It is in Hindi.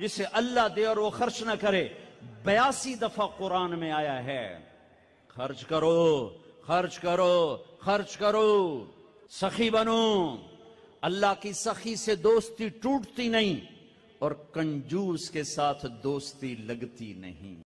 जिसे अल्लाह दे और वो खर्च ना करे बयासी दफा कुरान में आया है खर्च करो खर्च करो खर्च करो सखी बनो अल्लाह की सखी से दोस्ती टूटती नहीं और कंजूस के साथ दोस्ती लगती नहीं